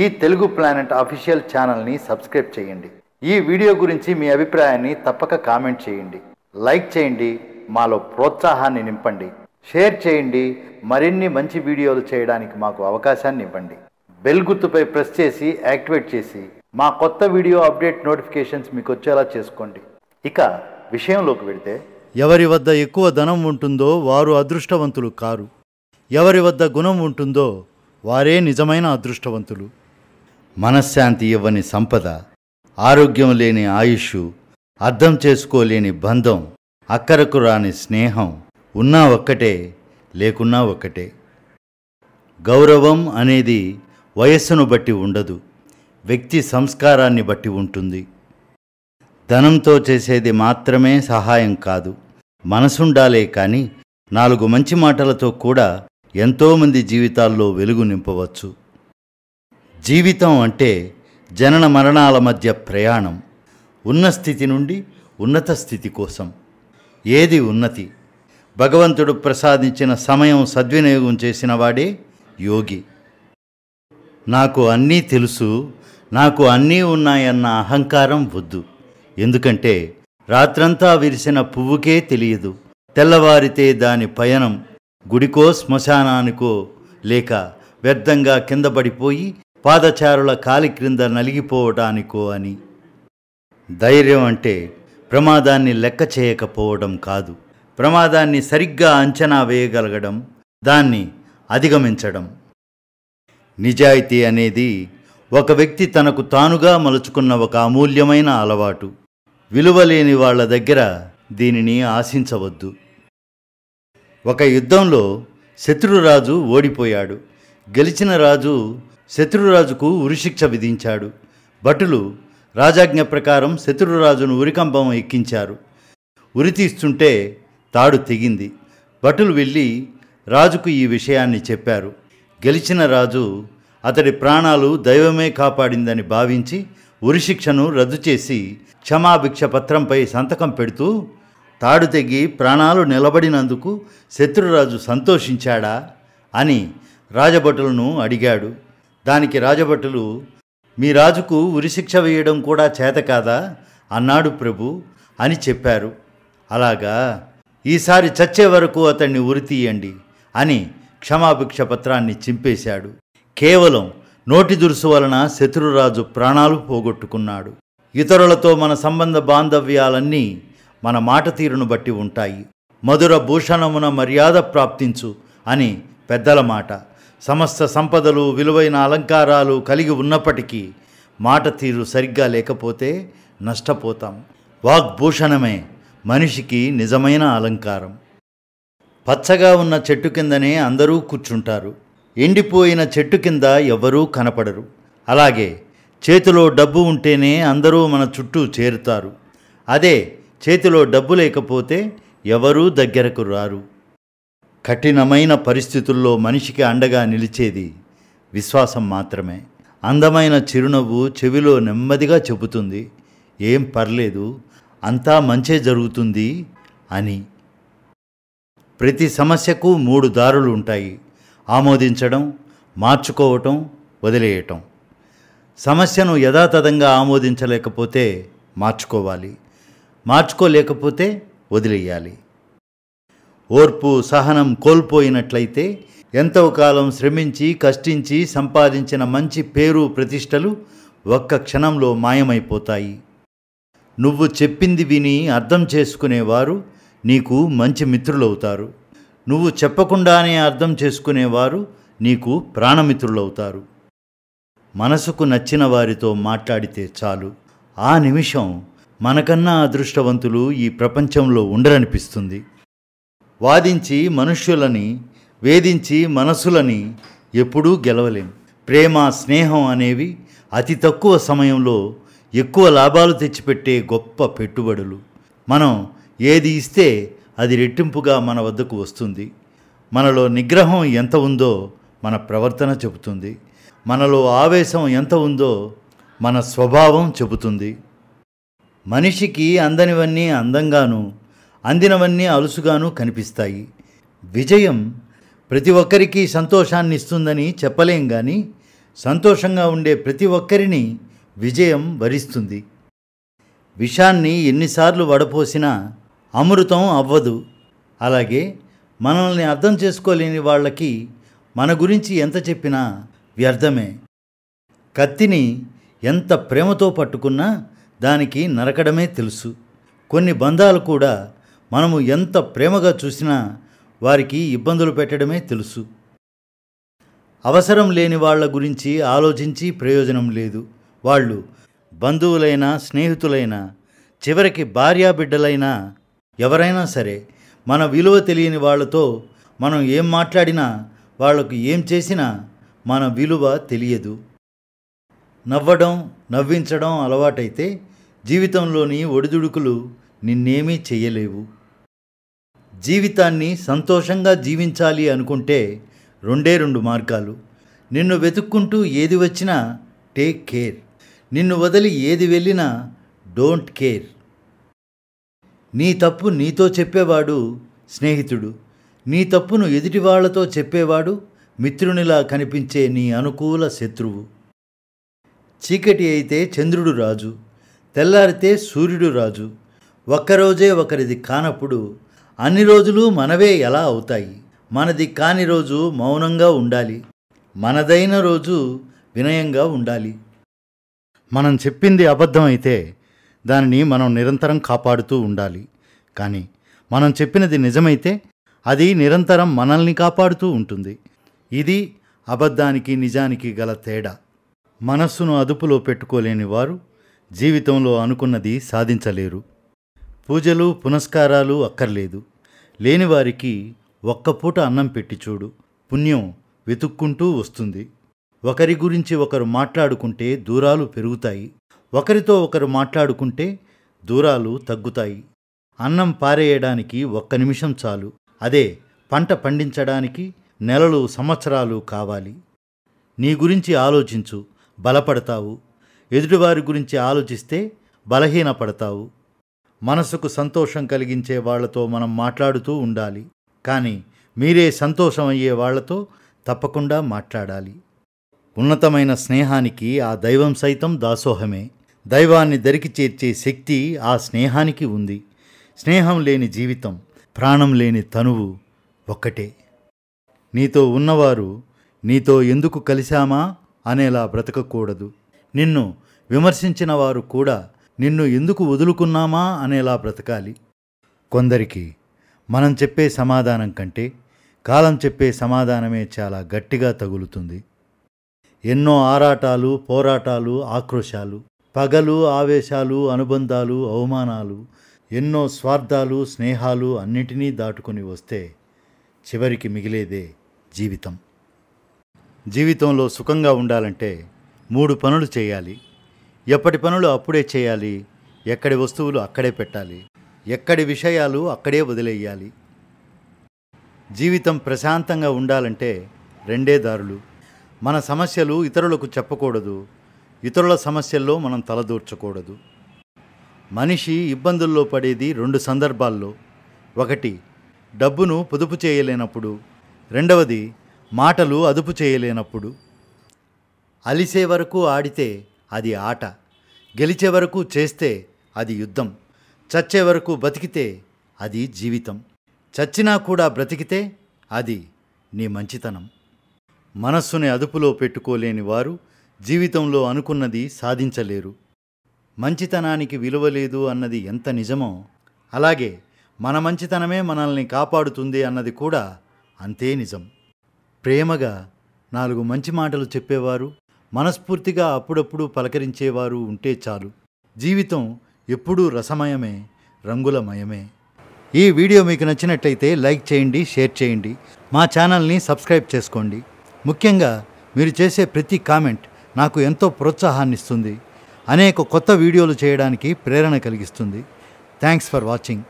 ఈ Telugu planet official ఛానల్ని subscribe చేయండి ఈ వీడియో గురించి మీ అభిప్రాయాన్ని తప్పక కామెంట్ చేయండి లైక్ చేయండి మాలో ప్రోత్సాహాన్ని నింపండి షేర్ చేయండి మరిన్ని మంచి వీడియోలు చేయడానికి మాకు అవకాశాన్ని ఇవ్వండి బెల్ గుర్తుపై ప్రెస్ చేసి యాక్టివేట్ చేసి మా కొత్త వీడియో అప్డేట్ నోటిఫికేషన్స్ మీకు వచ్చేలా చేసుకోండి ఇక విషయంలోకి వెళితే ఎవరి వద్ద ఎక్కువ ధనం ఉంటుందో వారు అదృష్టవంతులు కారు ఎవరి వద్ద గుణం ఉంటుందో వారే నిజమైన అదృష్టవంతులు మనశ్శాంతి ఇవ్వని సంపద ఆరోగ్యం లేని ఆయుష్ అర్థం చేసుకోలేని బంధం అక్కరకు రాని స్నేహం ఉన్నా ఒక్కటే లేకున్నా ఒక్కటే గౌరవం అనేది వయస్సును బట్టి ఉండదు వ్యక్తి సంస్కారాన్ని బట్టి ఉంటుంది ధనంతో చేసేది మాత్రమే సహాయం కాదు మనసుండాలే కానీ నాలుగు మంచి మాటలతో కూడా ఎంతోమంది జీవితాల్లో వెలుగు నింపవచ్చు జీవితం అంటే జనన మరణాల మధ్య ప్రయాణం ఉన్న స్థితి నుండి ఉన్నత స్థితి కోసం ఏది ఉన్నతి భగవంతుడు ప్రసాదించిన సమయం సద్వినియోగం చేసిన వాడే యోగి నాకు అన్నీ తెలుసు నాకు అన్నీ ఉన్నాయన్న అహంకారం వద్దు ఎందుకంటే రాత్రంతా విరిసిన పువ్వుకే తెలియదు తెల్లవారితే దాని పయనం గుడికో శ్మశానానికో లేక వ్యర్థంగా కింద పడిపోయి పాదచారుల కాలి క్రింద నలిగిపోవటానికో అని ధైర్యం అంటే ప్రమాదాన్ని లెక్క చేయకపోవడం కాదు ప్రమాదాన్ని సరిగ్గా అంచనా వేయగలగడం దాన్ని అధిగమించడం నిజాయితీ అనేది ఒక వ్యక్తి తనకు తానుగా మలుచుకున్న ఒక అమూల్యమైన అలవాటు విలువలేని వాళ్ళ దగ్గర దీనిని ఆశించవద్దు ఒక యుద్ధంలో శత్రురాజు ఓడిపోయాడు గెలిచిన రాజు శత్రురాజుకు ఉరిశిక్ష విధించాడు భటులు రాజాజ్ఞ ప్రకారం శత్రురాజును ఉరికంబం ఎక్కించారు ఉరి తీస్తుంటే తాడు తెగింది భటులు వెళ్ళి రాజుకు ఈ విషయాన్ని చెప్పారు గెలిచిన రాజు అతడి ప్రాణాలు దైవమే కాపాడిందని భావించి ఉరిశిక్షను రద్దు చేసి క్షమాభిక్ష పత్రంపై సంతకం పెడుతూ తాడు తెగి ప్రాణాలు నిలబడినందుకు శత్రురాజు సంతోషించాడా అని రాజభటులను అడిగాడు దానికి రాజభటులు మీ రాజుకు ఉరిశిక్ష వేయడం కూడా చేత కాదా అన్నాడు ప్రభు అని చెప్పారు అలాగా ఈసారి చచ్చే వరకు అతన్ని ఉరితీయండి అని క్షమాభిక్ష పత్రాన్ని చింపేశాడు కేవలం నోటి దురుసు వలన శత్రురాజు ప్రాణాలు పోగొట్టుకున్నాడు ఇతరులతో మన సంబంధ బాంధవ్యాలన్నీ మన మాట తీరును బట్టి ఉంటాయి మధుర భూషణమున మర్యాద ప్రాప్తించు అని పెద్దల మాట సమస్త సంపదలు విలువైన అలంకారాలు కలిగి ఉన్నప్పటికీ మాట తీరు సరిగ్గా లేకపోతే నష్టపోతాం వాగ్భూషణమే మనిషికి నిజమైన అలంకారం పచ్చగా ఉన్న చెట్టు కిందనే అందరూ కూర్చుంటారు ఎండిపోయిన చెట్టు కింద ఎవ్వరూ కనపడరు అలాగే చేతిలో డబ్బు ఉంటేనే అందరూ మన చుట్టూ చేరుతారు అదే చేతిలో డబ్బు లేకపోతే ఎవరూ దగ్గరకు రారు కఠినమైన పరిస్థితుల్లో మనిషికి అండగా నిలిచేది విశ్వాసం మాత్రమే అందమైన చిరునవ్వు చెవిలో నెమ్మదిగా చెబుతుంది ఏం పర్లేదు అంతా మంచే జరుగుతుంది అని ప్రతి సమస్యకు మూడు దారులు ఉంటాయి ఆమోదించడం మార్చుకోవటం వదిలేయటం సమస్యను యథాతథంగా ఆమోదించలేకపోతే మార్చుకోవాలి మార్చుకోలేకపోతే వదిలేయాలి ఓర్పు సహనం కోల్పోయినట్లయితే ఎంతో కాలం శ్రమించి కష్టించి సంపాదించిన మంచి పేరు ప్రతిష్టలు ఒక్క క్షణంలో మాయమైపోతాయి నువ్వు చెప్పింది విని అర్థం చేసుకునేవారు నీకు మంచి మిత్రులవుతారు నువ్వు చెప్పకుండానే అర్థం చేసుకునేవారు నీకు ప్రాణమిత్రులవుతారు మనసుకు నచ్చిన వారితో మాట్లాడితే చాలు ఆ నిమిషం మనకన్నా అదృష్టవంతులు ఈ ప్రపంచంలో ఉండరనిపిస్తుంది వాదించి మనుష్యులని వేధించి మనసులని ఎప్పుడూ గెలవలేం ప్రేమ స్నేహం అనేవి అతి తక్కువ సమయంలో ఎక్కువ లాభాలు తెచ్చిపెట్టే గొప్ప పెట్టుబడులు మనం ఏది ఇస్తే అది రెట్టింపుగా మన వద్దకు వస్తుంది మనలో నిగ్రహం ఎంత ఉందో మన ప్రవర్తన చెబుతుంది మనలో ఆవేశం ఎంత ఉందో మన స్వభావం చెబుతుంది మనిషికి అందనివన్నీ అందంగాను అందినవన్నీ అలుసుగాను కనిపిస్తాయి విజయం ప్రతి ఒక్కరికి సంతోషాన్ని ఇస్తుందని చెప్పలేం కానీ సంతోషంగా ఉండే ప్రతి ఒక్కరిని విజయం వరిస్తుంది విషాన్ని ఎన్నిసార్లు వడపోసినా అమృతం అవ్వదు అలాగే మనల్ని అర్థం చేసుకోలేని వాళ్ళకి మన గురించి ఎంత చెప్పినా వ్యర్థమే కత్తిని ఎంత ప్రేమతో పట్టుకున్నా దానికి నరకడమే తెలుసు కొన్ని బంధాలు కూడా మనము ఎంత ప్రేమగా చూసినా వారికి ఇబ్బందులు పెట్టడమే తెలుసు అవసరం లేని వాళ్ళ గురించి ఆలోచించి ప్రయోజనం లేదు వాళ్ళు బంధువులైనా స్నేహితులైనా చివరికి భార్యా బిడ్డలైనా ఎవరైనా సరే మన విలువ తెలియని వాళ్ళతో మనం ఏం మాట్లాడినా వాళ్లకు ఏం చేసినా మన విలువ తెలియదు నవ్వడం నవ్వించడం అలవాటైతే జీవితంలోని ఒడిదుడుకులు నిన్నేమీ చేయలేవు జీవితాన్ని సంతోషంగా జీవించాలి అనుకుంటే రెండే రెండు మార్గాలు నిన్ను వెతుక్కుంటూ ఏది వచ్చినా టేక్ కేర్ నిన్ను వదిలి ఏది వెళ్ళినా డోంట్ కేర్ నీ తప్పు నీతో చెప్పేవాడు స్నేహితుడు నీ తప్పును ఎదుటి వాళ్లతో చెప్పేవాడు మిత్రునిలా కనిపించే నీ అనుకూల శత్రువు చీకటి అయితే చంద్రుడు రాజు తెల్లారితే సూర్యుడు రాజు ఒక్కరోజే ఒకరిది కానప్పుడు అన్ని రోజులు మనవే ఎలా అవుతాయి మనది కాని రోజు మౌనంగా ఉండాలి మనదైన రోజు వినయంగా ఉండాలి మనం చెప్పింది అబద్ధమైతే దానిని మనం నిరంతరం కాపాడుతూ ఉండాలి కానీ మనం చెప్పినది నిజమైతే అది నిరంతరం మనల్ని కాపాడుతూ ఉంటుంది ఇది అబద్ధానికి నిజానికి గల తేడా మనస్సును అదుపులో పెట్టుకోలేని వారు జీవితంలో అనుకున్నది సాధించలేరు పూజలు పునస్కారాలు అక్కర్లేదు లేనివారికి ఒక్కపూట అన్నం పెట్టి చూడు పుణ్యం వెతుక్కుంటూ వస్తుంది ఒకరి గురించి ఒకరు మాట్లాడుకుంటే దూరాలు పెరుగుతాయి ఒకరితో ఒకరు మాట్లాడుకుంటే దూరాలు తగ్గుతాయి అన్నం పారేయడానికి ఒక్క నిమిషం చాలు అదే పంట పండించడానికి నెలలు సంవత్సరాలు కావాలి నీ గురించి ఆలోచించు బలపడతావు ఎదుటివారి గురించి ఆలోచిస్తే బలహీనపడతావు మనసుకు సంతోషం కలిగించే వాళ్లతో మనం మాట్లాడుతూ ఉండాలి కానీ మీరే సంతోషం అయ్యే వాళ్లతో తప్పకుండా మాట్లాడాలి ఉన్నతమైన స్నేహానికి ఆ దైవం సైతం దాసోహమే దైవాన్ని దరికి చేర్చే శక్తి ఆ స్నేహానికి ఉంది స్నేహం లేని జీవితం ప్రాణం లేని తనువు ఒక్కటే నీతో ఉన్నవారు నీతో ఎందుకు కలిశామా అనేలా బ్రతకకూడదు నిన్ను విమర్శించిన వారు కూడా నిన్ను ఎందుకు వదులుకున్నామా అనేలా బ్రతకాలి కొందరికి మనం చెప్పే సమాధానం కంటే కాలం చెప్పే సమాధానమే చాలా గట్టిగా తగులుతుంది ఎన్నో ఆరాటాలు పోరాటాలు ఆక్రోశాలు పగలు ఆవేశాలు అనుబంధాలు అవమానాలు ఎన్నో స్వార్థాలు స్నేహాలు అన్నిటినీ దాటుకుని వస్తే చివరికి మిగిలేదే జీవితం జీవితంలో సుఖంగా ఉండాలంటే మూడు పనులు చేయాలి ఎప్పటి పనులు అప్పుడే చేయాలి ఎక్కడి వస్తువులు అక్కడే పెట్టాలి ఎక్కడి విషయాలు అక్కడే వదిలేయాలి జీవితం ప్రశాంతంగా ఉండాలంటే రెండే దారులు మన సమస్యలు ఇతరులకు చెప్పకూడదు ఇతరుల సమస్యల్లో మనం తలదూర్చకూడదు మనిషి ఇబ్బందుల్లో పడేది రెండు సందర్భాల్లో ఒకటి డబ్బును పొదుపు చేయలేనప్పుడు రెండవది మాటలు అదుపు చేయలేనప్పుడు అలిసే వరకు ఆడితే అది ఆట గెలిచే వరకు చేస్తే అది యుద్ధం చచ్చే వరకు బతికితే అది జీవితం చచ్చినా కూడా బ్రతికితే అది నీ మంచితనం మనస్సుని అదుపులో పెట్టుకోలేని వారు జీవితంలో అనుకున్నది సాధించలేరు మంచితనానికి విలువ లేదు అన్నది ఎంత నిజమో అలాగే మన మంచితనమే మనల్ని కాపాడుతుంది అన్నది కూడా అంతే నిజం ప్రేమగా నాలుగు మంచి మాటలు చెప్పేవారు మనస్ఫూర్తిగా అప్పుడప్పుడు పలకరించేవారు ఉంటే చాలు జీవితం ఎప్పుడూ రసమయమే రంగులమయమే ఈ వీడియో మీకు నచ్చినట్లయితే లైక్ చేయండి షేర్ చేయండి మా ఛానల్ని సబ్స్క్రైబ్ చేసుకోండి ముఖ్యంగా మీరు చేసే ప్రతి కామెంట్ నాకు ఎంతో ప్రోత్సాహాన్ని ఇస్తుంది అనేక కొత్త వీడియోలు చేయడానికి ప్రేరణ కలిగిస్తుంది థ్యాంక్స్ ఫర్ వాచింగ్